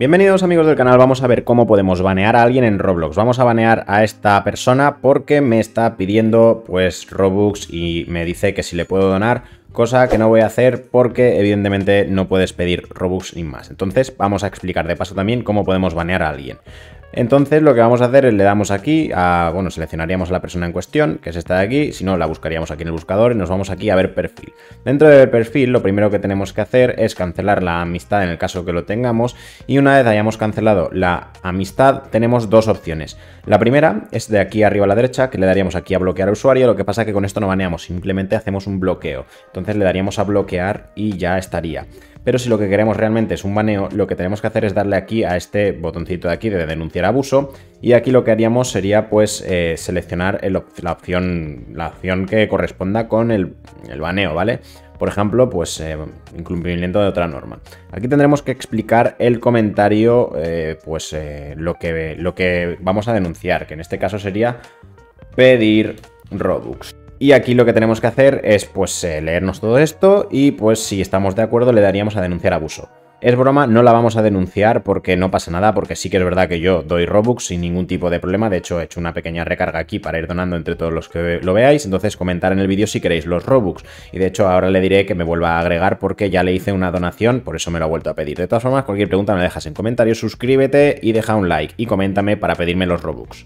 Bienvenidos amigos del canal, vamos a ver cómo podemos banear a alguien en Roblox. Vamos a banear a esta persona porque me está pidiendo pues Robux y me dice que si le puedo donar, cosa que no voy a hacer porque evidentemente no puedes pedir Robux ni más. Entonces vamos a explicar de paso también cómo podemos banear a alguien. Entonces lo que vamos a hacer es le damos aquí a, bueno, seleccionaríamos a la persona en cuestión, que es esta de aquí, si no la buscaríamos aquí en el buscador y nos vamos aquí a ver perfil. Dentro de ver perfil lo primero que tenemos que hacer es cancelar la amistad en el caso que lo tengamos y una vez hayamos cancelado la amistad tenemos dos opciones. La primera es de aquí arriba a la derecha que le daríamos aquí a bloquear usuario, lo que pasa que con esto no baneamos, simplemente hacemos un bloqueo. Entonces le daríamos a bloquear y ya estaría. Pero si lo que queremos realmente es un baneo, lo que tenemos que hacer es darle aquí a este botoncito de aquí de denunciar abuso y aquí lo que haríamos sería pues eh, seleccionar la, opción, la opción que corresponda con el, baneo, ¿vale? por ejemplo, pues eh, incumplimiento de otra norma. Aquí tendremos que explicar el comentario, eh, pues lo, que, lo que vamos a denunciar, que en este caso sería pedir Robux. Y aquí lo que tenemos que hacer es pues eh, leernos todo esto y pues si estamos de acuerdo le daríamos a denunciar abuso. Es broma, no la vamos a denunciar porque no pasa nada, porque sí que es verdad que yo doy Robux sin ningún tipo de problema. De hecho, he hecho una pequeña recarga aquí para ir donando entre todos los que lo veáis. Entonces, comentar en el vídeo si queréis los Robux. Y de hecho, ahora le diré que me vuelva a agregar porque ya le hice una donación, por eso me lo ha vuelto a pedir. De todas formas, cualquier pregunta me dejas en comentarios, suscríbete y deja un like y coméntame para pedirme los Robux.